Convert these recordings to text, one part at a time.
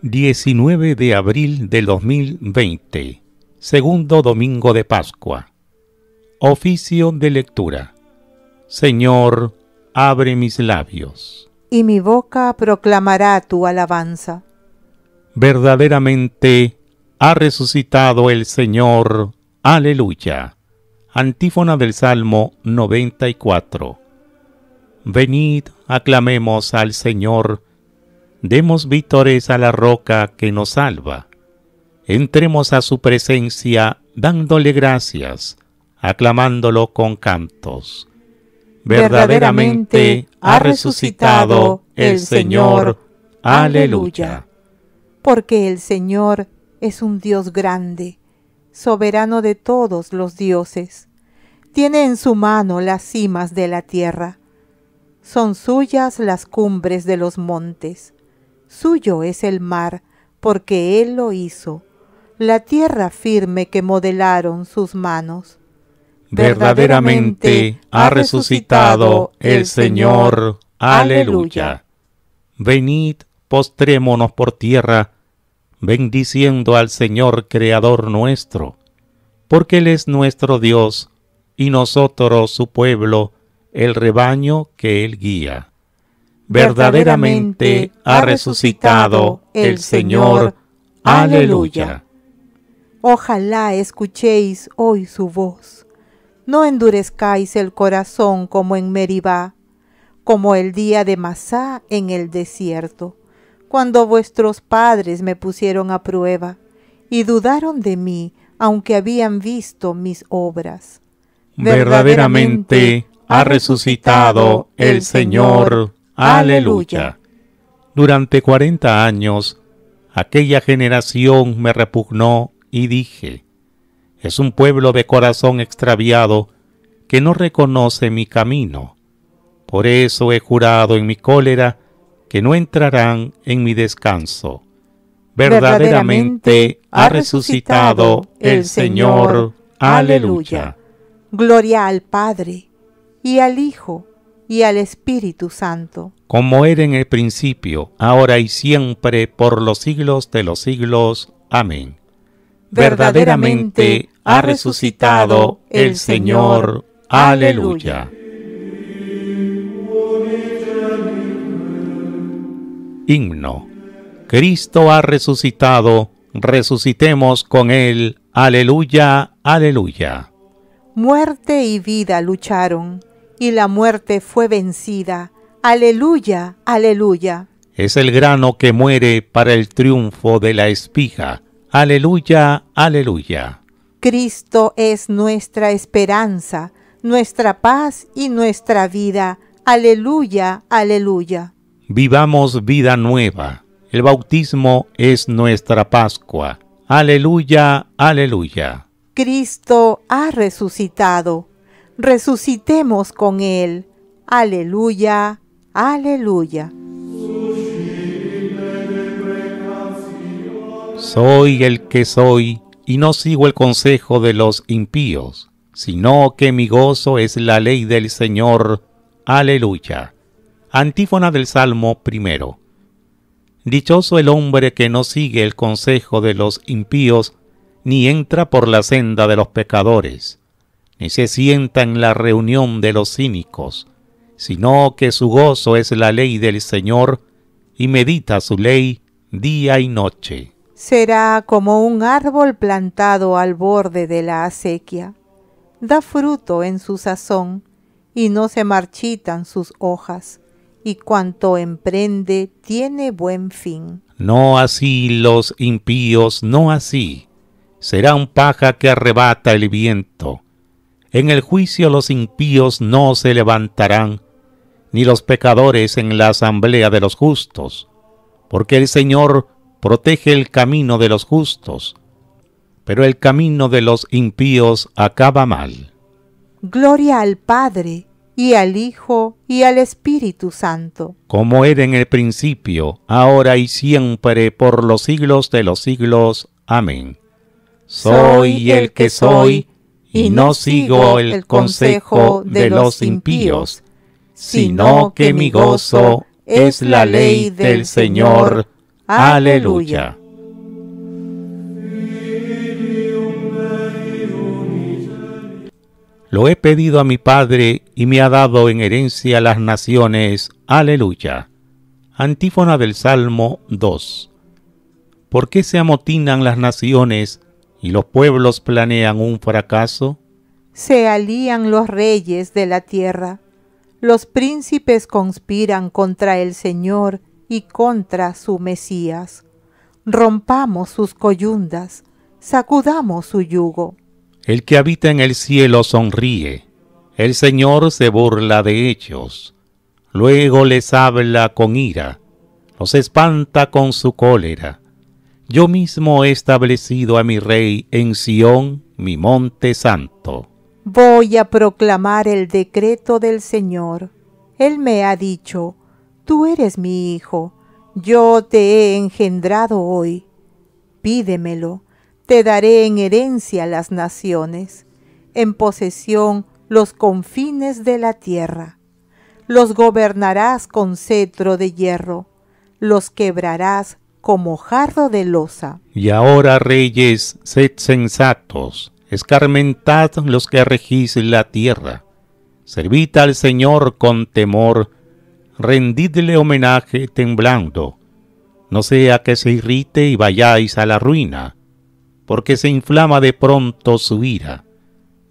19 de abril del 2020, segundo domingo de Pascua. Oficio de lectura. Señor, abre mis labios. Y mi boca proclamará tu alabanza. Verdaderamente ha resucitado el Señor. Aleluya. Antífona del Salmo 94. Venid, aclamemos al Señor Demos vítores a la roca que nos salva. Entremos a su presencia dándole gracias, aclamándolo con cantos. Verdaderamente ha resucitado el Señor. Aleluya. Porque el Señor es un Dios grande, soberano de todos los dioses. Tiene en su mano las cimas de la tierra. Son suyas las cumbres de los montes Suyo es el mar, porque Él lo hizo, la tierra firme que modelaron sus manos. Verdaderamente ha resucitado el Señor. Aleluya. Venid, postrémonos por tierra, bendiciendo al Señor Creador nuestro, porque Él es nuestro Dios, y nosotros su pueblo, el rebaño que Él guía verdaderamente ha resucitado el Señor. Aleluya. Ojalá escuchéis hoy su voz. No endurezcáis el corazón como en Meribá, como el día de Masá en el desierto, cuando vuestros padres me pusieron a prueba y dudaron de mí, aunque habían visto mis obras. Verdaderamente ha resucitado el Señor. Aleluya. Durante cuarenta años, aquella generación me repugnó y dije, es un pueblo de corazón extraviado que no reconoce mi camino. Por eso he jurado en mi cólera que no entrarán en mi descanso. Verdaderamente ha resucitado el Señor. Aleluya. Gloria al Padre y al Hijo y al Espíritu Santo. Como era en el principio, ahora y siempre, por los siglos de los siglos. Amén. Verdaderamente ha resucitado el Señor. Aleluya. Himno. Cristo ha resucitado, resucitemos con Él. Aleluya, aleluya. Muerte y vida lucharon y la muerte fue vencida. Aleluya, aleluya. Es el grano que muere para el triunfo de la espiga. Aleluya, aleluya. Cristo es nuestra esperanza, nuestra paz y nuestra vida. Aleluya, aleluya. Vivamos vida nueva. El bautismo es nuestra Pascua. Aleluya, aleluya. Cristo ha resucitado resucitemos con Él. Aleluya, aleluya. Soy el que soy y no sigo el consejo de los impíos, sino que mi gozo es la ley del Señor. Aleluya. Antífona del Salmo primero. Dichoso el hombre que no sigue el consejo de los impíos, ni entra por la senda de los pecadores ni se sienta en la reunión de los cínicos, sino que su gozo es la ley del Señor, y medita su ley día y noche. Será como un árbol plantado al borde de la acequia. Da fruto en su sazón, y no se marchitan sus hojas, y cuanto emprende tiene buen fin. No así los impíos, no así. será un paja que arrebata el viento en el juicio los impíos no se levantarán, ni los pecadores en la asamblea de los justos, porque el Señor protege el camino de los justos, pero el camino de los impíos acaba mal. Gloria al Padre, y al Hijo, y al Espíritu Santo. Como era en el principio, ahora y siempre, por los siglos de los siglos. Amén. Soy el que soy y no sigo el consejo de los impíos, sino que mi gozo es la ley del Señor. Aleluya. Lo he pedido a mi Padre y me ha dado en herencia las naciones. Aleluya. Antífona del Salmo 2. ¿Por qué se amotinan las naciones y los pueblos planean un fracaso, se alían los reyes de la tierra, los príncipes conspiran contra el Señor y contra su Mesías. Rompamos sus coyundas, sacudamos su yugo. El que habita en el cielo sonríe, el Señor se burla de ellos, luego les habla con ira, los espanta con su cólera yo mismo he establecido a mi rey en Sión, mi monte santo. Voy a proclamar el decreto del Señor. Él me ha dicho, tú eres mi hijo, yo te he engendrado hoy. Pídemelo, te daré en herencia las naciones, en posesión los confines de la tierra. Los gobernarás con cetro de hierro, los quebrarás como jarro de losa. Y ahora, reyes, sed sensatos, escarmentad los que regís la tierra. Servid al Señor con temor, rendidle homenaje temblando, no sea que se irrite y vayáis a la ruina, porque se inflama de pronto su ira.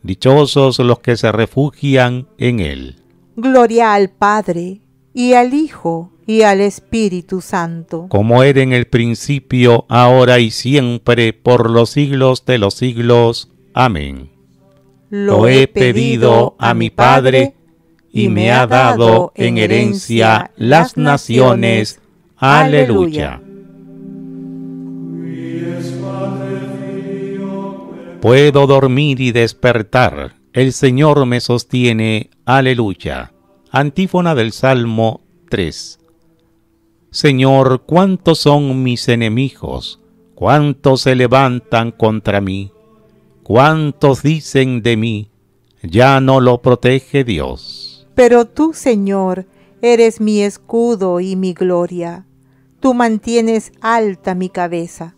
Dichosos los que se refugian en él. Gloria al Padre y al Hijo, y al Espíritu Santo. Como era en el principio, ahora y siempre, por los siglos de los siglos. Amén. Lo he pedido a mi Padre, y me ha dado en herencia las naciones. Aleluya. Puedo dormir y despertar. El Señor me sostiene. Aleluya. Antífona del Salmo 3. Señor, cuántos son mis enemigos, cuántos se levantan contra mí, cuántos dicen de mí, ya no lo protege Dios. Pero tú, Señor, eres mi escudo y mi gloria. Tú mantienes alta mi cabeza.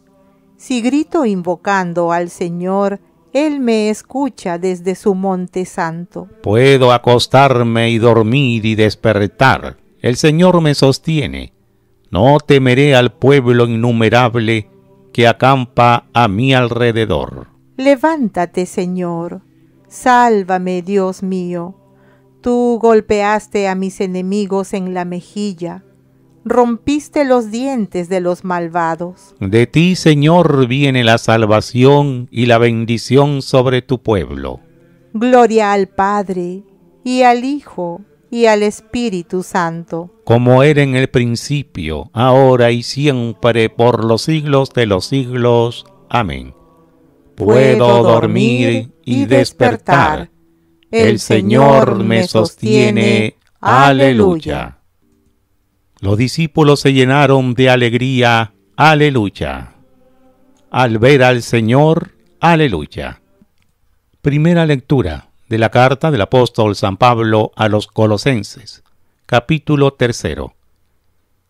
Si grito invocando al Señor, él me escucha desde su monte santo. Puedo acostarme y dormir y despertar. El Señor me sostiene. No temeré al pueblo innumerable que acampa a mi alrededor. Levántate, Señor. Sálvame, Dios mío. Tú golpeaste a mis enemigos en la mejilla rompiste los dientes de los malvados. De ti, Señor, viene la salvación y la bendición sobre tu pueblo. Gloria al Padre, y al Hijo, y al Espíritu Santo. Como era en el principio, ahora y siempre, por los siglos de los siglos. Amén. Puedo dormir y despertar. El Señor me sostiene. Aleluya. Los discípulos se llenaron de alegría. Aleluya. Al ver al Señor. Aleluya. Primera lectura de la carta del apóstol San Pablo a los Colosenses, capítulo tercero.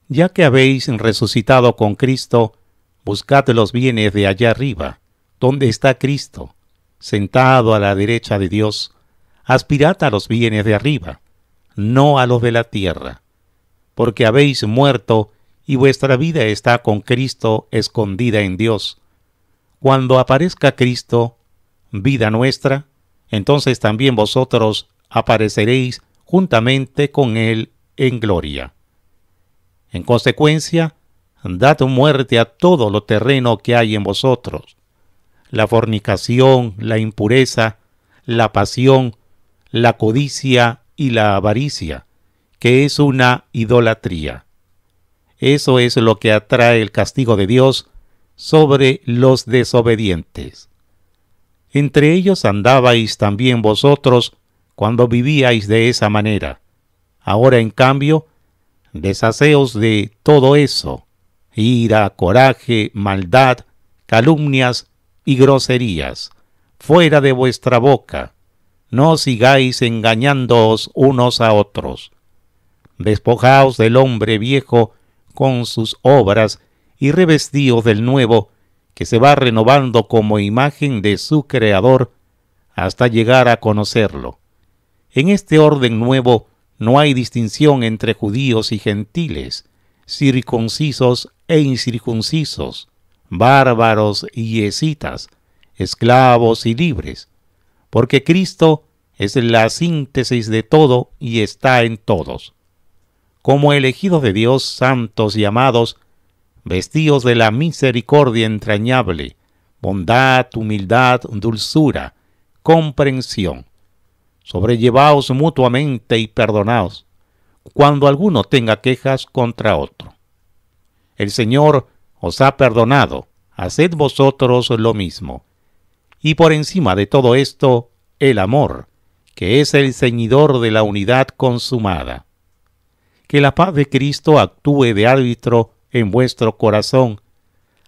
Ya que habéis resucitado con Cristo, buscad los bienes de allá arriba, donde está Cristo, sentado a la derecha de Dios. Aspirad a los bienes de arriba, no a los de la tierra porque habéis muerto y vuestra vida está con Cristo escondida en Dios. Cuando aparezca Cristo, vida nuestra, entonces también vosotros apareceréis juntamente con Él en gloria. En consecuencia, dad muerte a todo lo terreno que hay en vosotros, la fornicación, la impureza, la pasión, la codicia y la avaricia, que es una idolatría. Eso es lo que atrae el castigo de Dios sobre los desobedientes. Entre ellos andabais también vosotros cuando vivíais de esa manera. Ahora, en cambio, deshaceos de todo eso, ira, coraje, maldad, calumnias y groserías, fuera de vuestra boca. No sigáis engañándoos unos a otros Despojaos del hombre viejo con sus obras y revestíos del nuevo, que se va renovando como imagen de su Creador hasta llegar a conocerlo. En este orden nuevo no hay distinción entre judíos y gentiles, circuncisos e incircuncisos, bárbaros y yesitas, esclavos y libres, porque Cristo es la síntesis de todo y está en todos como elegidos de Dios, santos y amados, vestidos de la misericordia entrañable, bondad, humildad, dulzura, comprensión. Sobrellevaos mutuamente y perdonaos cuando alguno tenga quejas contra otro. El Señor os ha perdonado, haced vosotros lo mismo. Y por encima de todo esto, el amor, que es el ceñidor de la unidad consumada que la paz de Cristo actúe de árbitro en vuestro corazón.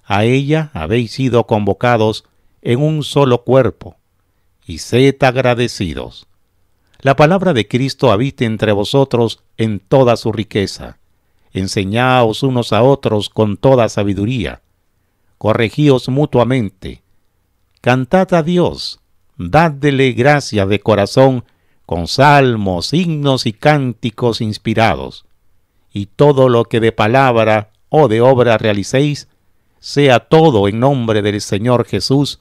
A ella habéis sido convocados en un solo cuerpo, y sed agradecidos. La palabra de Cristo habite entre vosotros en toda su riqueza. Enseñaos unos a otros con toda sabiduría. Corregíos mutuamente. Cantad a Dios. Dadle gracia de corazón con salmos, himnos y cánticos inspirados y todo lo que de palabra o de obra realicéis, sea todo en nombre del Señor Jesús,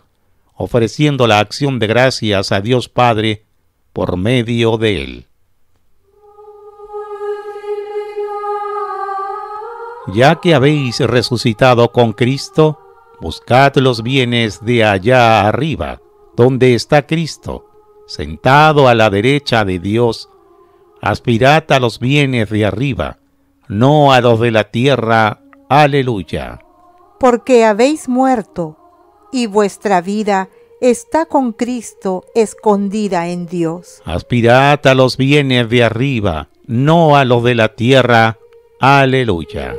ofreciendo la acción de gracias a Dios Padre por medio de Él. Ya que habéis resucitado con Cristo, buscad los bienes de allá arriba, donde está Cristo, sentado a la derecha de Dios, aspirad a los bienes de arriba, no a los de la tierra. Aleluya. Porque habéis muerto, y vuestra vida está con Cristo escondida en Dios. Aspirad a los bienes de arriba, no a los de la tierra. Aleluya.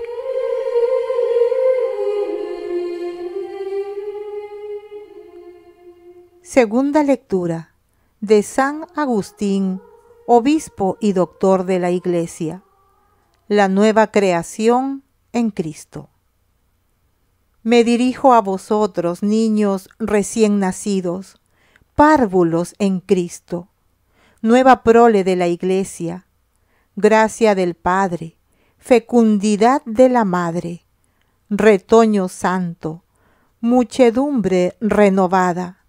Segunda lectura de San Agustín, obispo y doctor de la Iglesia la nueva creación en Cristo. Me dirijo a vosotros, niños recién nacidos, párvulos en Cristo, nueva prole de la Iglesia, gracia del Padre, fecundidad de la Madre, retoño santo, muchedumbre renovada,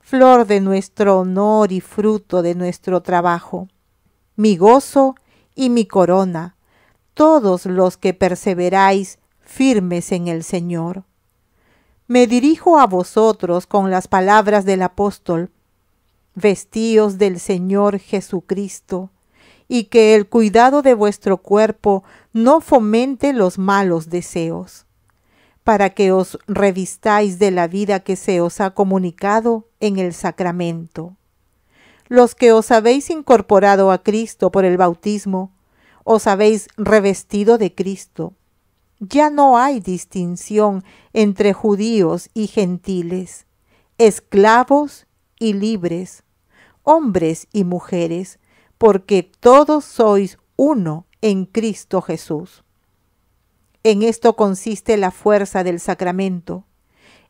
flor de nuestro honor y fruto de nuestro trabajo, mi gozo y mi corona, todos los que perseveráis firmes en el Señor. Me dirijo a vosotros con las palabras del apóstol, vestíos del Señor Jesucristo, y que el cuidado de vuestro cuerpo no fomente los malos deseos, para que os revistáis de la vida que se os ha comunicado en el sacramento. Los que os habéis incorporado a Cristo por el bautismo, os habéis revestido de Cristo. Ya no hay distinción entre judíos y gentiles, esclavos y libres, hombres y mujeres, porque todos sois uno en Cristo Jesús. En esto consiste la fuerza del sacramento,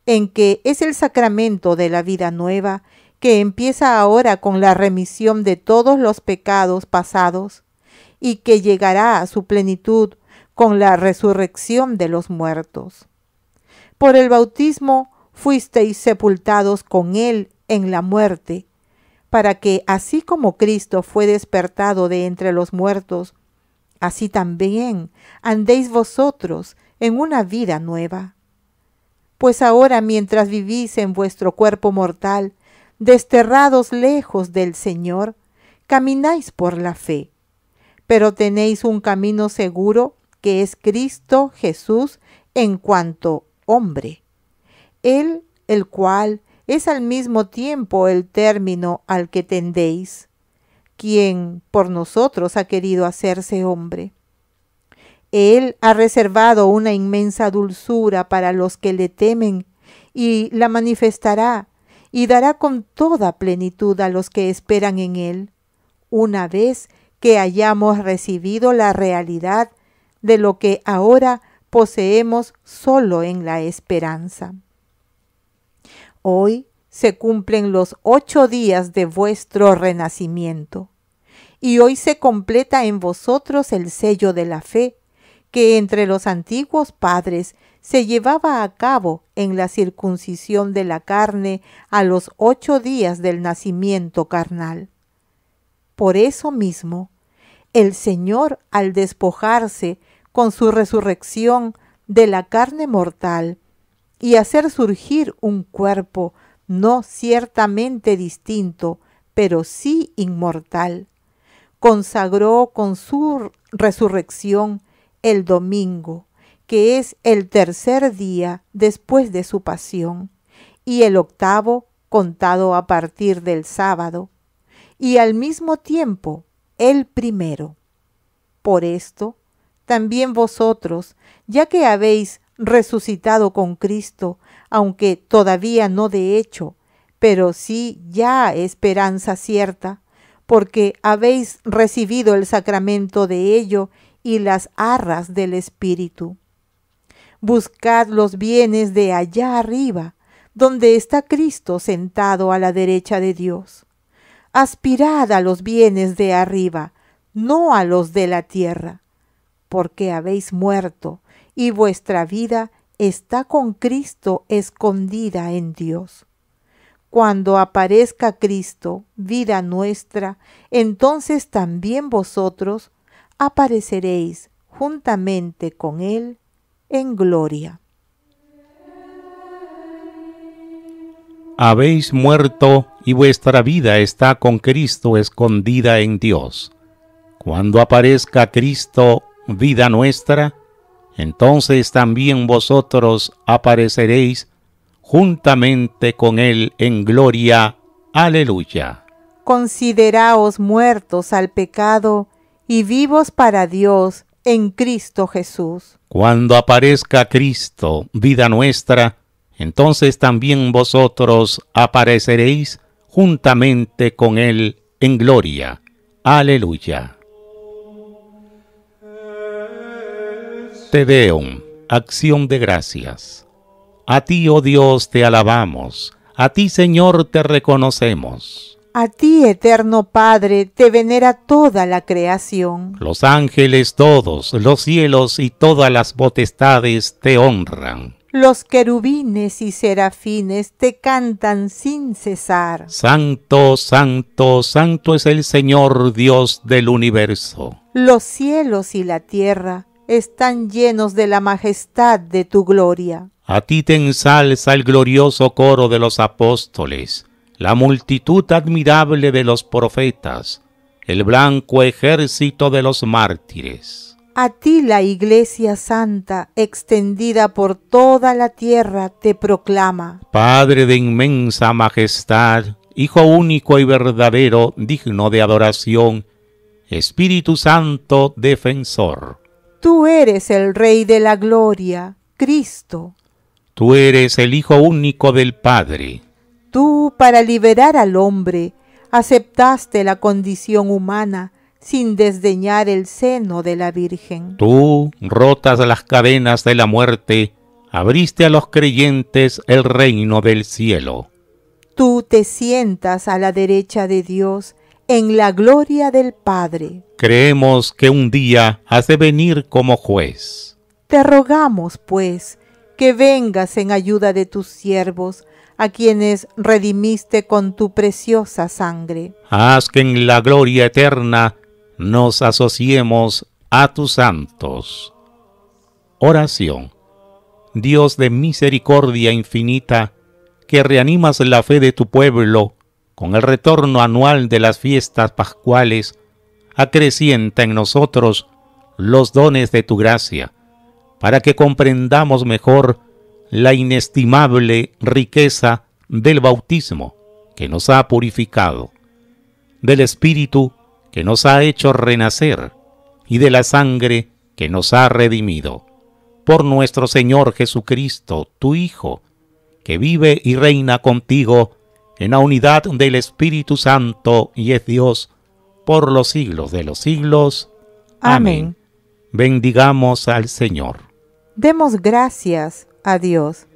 en que es el sacramento de la vida nueva que empieza ahora con la remisión de todos los pecados pasados y que llegará a su plenitud con la resurrección de los muertos. Por el bautismo fuisteis sepultados con él en la muerte, para que así como Cristo fue despertado de entre los muertos, así también andéis vosotros en una vida nueva. Pues ahora mientras vivís en vuestro cuerpo mortal, desterrados lejos del Señor, camináis por la fe pero tenéis un camino seguro que es Cristo Jesús en cuanto hombre. Él, el cual es al mismo tiempo el término al que tendéis, quien por nosotros ha querido hacerse hombre. Él ha reservado una inmensa dulzura para los que le temen y la manifestará y dará con toda plenitud a los que esperan en Él, una vez que hayamos recibido la realidad de lo que ahora poseemos solo en la esperanza. Hoy se cumplen los ocho días de vuestro renacimiento, y hoy se completa en vosotros el sello de la fe, que entre los antiguos padres se llevaba a cabo en la circuncisión de la carne a los ocho días del nacimiento carnal. Por eso mismo, el Señor, al despojarse con su resurrección de la carne mortal y hacer surgir un cuerpo no ciertamente distinto, pero sí inmortal, consagró con su resurrección el domingo, que es el tercer día después de su pasión, y el octavo contado a partir del sábado, y al mismo tiempo el primero. Por esto, también vosotros, ya que habéis resucitado con Cristo, aunque todavía no de hecho, pero sí ya esperanza cierta, porque habéis recibido el sacramento de ello y las arras del Espíritu. Buscad los bienes de allá arriba, donde está Cristo sentado a la derecha de Dios aspirad a los bienes de arriba, no a los de la tierra, porque habéis muerto y vuestra vida está con Cristo escondida en Dios. Cuando aparezca Cristo, vida nuestra, entonces también vosotros apareceréis juntamente con Él en gloria. habéis muerto y vuestra vida está con Cristo escondida en Dios. Cuando aparezca Cristo, vida nuestra, entonces también vosotros apareceréis juntamente con Él en gloria. Aleluya. Consideraos muertos al pecado y vivos para Dios en Cristo Jesús. Cuando aparezca Cristo, vida nuestra, entonces también vosotros apareceréis juntamente con Él en gloria. Aleluya. Te veo, acción de gracias. A ti, oh Dios, te alabamos, a ti, Señor, te reconocemos. A ti, eterno Padre, te venera toda la creación. Los ángeles todos, los cielos y todas las potestades te honran los querubines y serafines te cantan sin cesar. Santo, santo, santo es el Señor Dios del universo. Los cielos y la tierra están llenos de la majestad de tu gloria. A ti te ensalza el glorioso coro de los apóstoles, la multitud admirable de los profetas, el blanco ejército de los mártires. A ti la Iglesia Santa, extendida por toda la tierra, te proclama. Padre de inmensa majestad, Hijo único y verdadero, digno de adoración, Espíritu Santo, defensor. Tú eres el Rey de la Gloria, Cristo. Tú eres el Hijo único del Padre. Tú, para liberar al hombre, aceptaste la condición humana sin desdeñar el seno de la Virgen. Tú, rotas las cadenas de la muerte, abriste a los creyentes el reino del cielo. Tú te sientas a la derecha de Dios en la gloria del Padre. Creemos que un día has de venir como juez. Te rogamos, pues, que vengas en ayuda de tus siervos, a quienes redimiste con tu preciosa sangre. Haz que en la gloria eterna nos asociemos a tus santos. Oración. Dios de misericordia infinita, que reanimas la fe de tu pueblo con el retorno anual de las fiestas pascuales, acrecienta en nosotros los dones de tu gracia, para que comprendamos mejor la inestimable riqueza del bautismo que nos ha purificado, del Espíritu que nos ha hecho renacer, y de la sangre que nos ha redimido, por nuestro Señor Jesucristo, tu Hijo, que vive y reina contigo en la unidad del Espíritu Santo y es Dios por los siglos de los siglos. Amén. Bendigamos al Señor. Demos gracias a Dios.